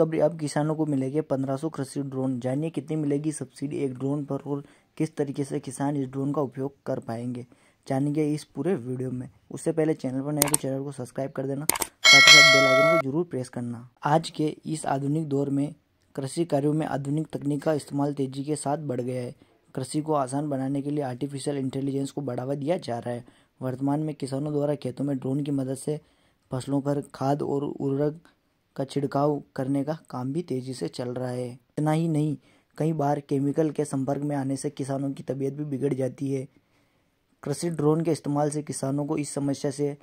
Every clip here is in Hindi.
भी अब किसानों को मिलेगी पंद्रह सौ कृषि ड्रोन जानिए कितनी मिलेगी सब्सिडी एक ड्रोन पर और किस तरीके से किसान इस ड्रोन का उपयोग कर पाएंगे जानेंगे इस पूरे वीडियो में उससे पहले चैनल पर नए तो चैनल को सब्सक्राइब कर देना साथ ही साथ आइकन को जरूर प्रेस करना आज के इस आधुनिक दौर में कृषि कार्यों में आधुनिक तकनीक का इस्तेमाल तेजी के साथ बढ़ गया है कृषि को आसान बनाने के लिए आर्टिफिशियल इंटेलिजेंस को बढ़ावा दिया जा रहा है वर्तमान में किसानों द्वारा खेतों में ड्रोन की मदद से फसलों पर खाद और उर्वरक का छिड़काव करने का काम भी तेजी से चल रहा है इतना ही नहीं कई बार केमिकल के संपर्क में आने से किसानों की तबीयत भी बिगड़ जाती है कृषि ड्रोन के इस्तेमाल से किसानों को इस समस्या से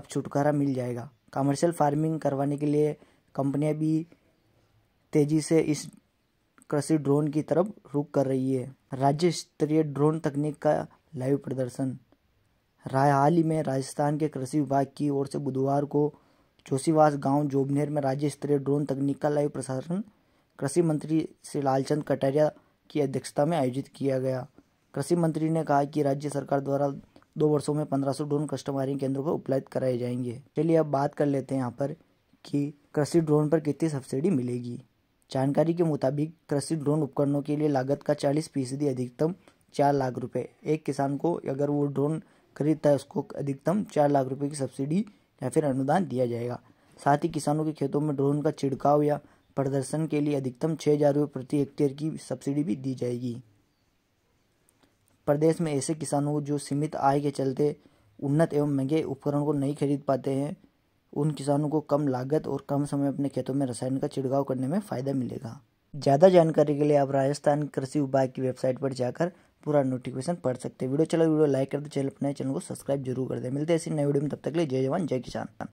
अब छुटकारा मिल जाएगा कमर्शियल फार्मिंग करवाने के लिए कंपनियां भी तेज़ी से इस कृषि ड्रोन की तरफ रुख कर रही है राज्य स्तरीय ड्रोन तकनीक का लाइव प्रदर्शन हाल ही में राजस्थान के कृषि विभाग की ओर से बुधवार को जोशीवास गांव जोबनेर में राज्य स्तरीय ड्रोन तकनीक का लाइव प्रसारण कृषि मंत्री श्री लालचंद कटारिया की अध्यक्षता में आयोजित किया गया कृषि मंत्री ने कहा कि राज्य सरकार द्वारा दो वर्षों में पंद्रह सौ ड्रोन कस्टमारिंग केंद्रों पर उपलब्ध कराए जाएंगे चलिए अब बात कर लेते हैं यहाँ पर कि कृषि ड्रोन पर कितनी सब्सिडी मिलेगी जानकारी के मुताबिक कृषि ड्रोन उपकरणों के लिए लागत का चालीस फीसदी अधिकतम चार लाख रुपए एक किसान को अगर वो ड्रोन खरीदता है उसको अधिकतम चार लाख रुपए की सब्सिडी या फिर अनुदान दिया जाएगा साथ ही किसानों के खेतों में ड्रोन का छिड़काव या प्रदर्शन के लिए अधिकतम छः हज़ार रुपये प्रति हेक्टेयर की सब्सिडी भी दी जाएगी प्रदेश में ऐसे किसानों को जो सीमित आय के चलते उन्नत एवं महंगे उपकरण को नहीं खरीद पाते हैं उन किसानों को कम लागत और कम समय अपने खेतों में रसायन का छिड़काव करने में फ़ायदा मिलेगा ज़्यादा जानकारी के लिए आप राजस्थान कृषि विभाग की वेबसाइट पर जाकर पूरा नोटिफिकेशन पढ़ सकते हैं वीडियो चलो वीडियो लाइक कर दे चैनल अपने चैनल को सब्सक्राइब जरूर कर दे मिलते हैं ऐसी नई वीडियो में तब तक के लिए जय जवान जय किसान